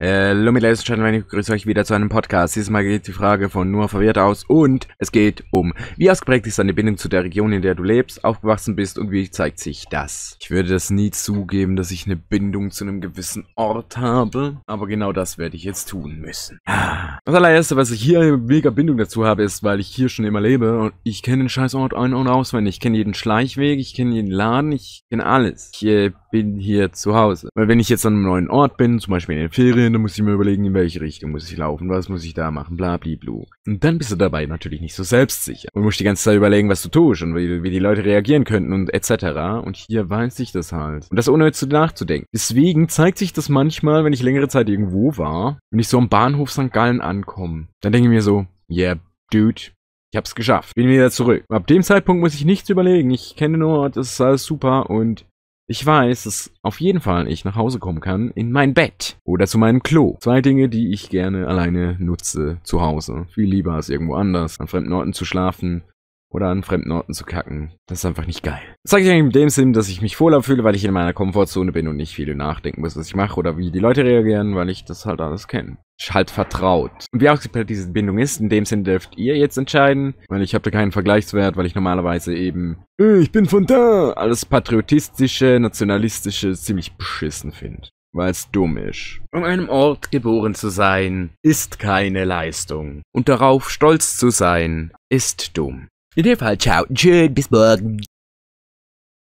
Hallo meine Ladies und Gentlemen, ich grüße euch wieder zu einem Podcast. Dieses Mal geht die Frage von nur verwirrt aus und es geht um, wie ausgeprägt ist deine Bindung zu der Region, in der du lebst, aufgewachsen bist und wie zeigt sich das? Ich würde das nie zugeben, dass ich eine Bindung zu einem gewissen Ort habe, aber genau das werde ich jetzt tun müssen. Das allererste, was ich hier mega Bindung dazu habe, ist, weil ich hier schon immer lebe und ich kenne den scheiß Ort ein und auswendig. Ich kenne jeden Schleichweg, ich kenne jeden Laden, ich kenne alles. Ich äh, bin hier zu Hause. Weil wenn ich jetzt an einem neuen Ort bin, zum Beispiel in den Ferien, dann muss ich mir überlegen, in welche Richtung muss ich laufen, was muss ich da machen, blabliblu. Und dann bist du dabei natürlich nicht so selbstsicher. Und musst die ganze Zeit überlegen, was du tust und wie, wie die Leute reagieren könnten und etc. Und hier weiß ich das halt. Und das ohne zu nachzudenken. Deswegen zeigt sich das manchmal, wenn ich längere Zeit irgendwo war, wenn ich so am Bahnhof St. Gallen ankomme, dann denke ich mir so, yeah, dude, ich hab's geschafft. Bin wieder zurück. Ab dem Zeitpunkt muss ich nichts überlegen. Ich kenne nur, das ist alles super und ich weiß, dass auf jeden Fall ich nach Hause kommen kann, in mein Bett oder zu meinem Klo. Zwei Dinge, die ich gerne alleine nutze zu Hause. Viel lieber als irgendwo anders, an fremden Orten zu schlafen oder an fremden Orten zu kacken. Das ist einfach nicht geil. Das zeige ich eigentlich in dem Sinn, dass ich mich wohler fühle, weil ich in meiner Komfortzone bin und nicht viel nachdenken muss, was ich mache oder wie die Leute reagieren, weil ich das halt alles kenne halt vertraut. Und wie ausgeprägt diese Bindung ist, in dem Sinne dürft ihr jetzt entscheiden, weil ich habe da keinen Vergleichswert, weil ich normalerweise eben, ich bin von da, alles patriotistische, nationalistische ziemlich beschissen finde. Weil es dumm ist. Um einem Ort geboren zu sein, ist keine Leistung. Und darauf stolz zu sein, ist dumm. In dem Fall, ciao. Tschüss, bis morgen.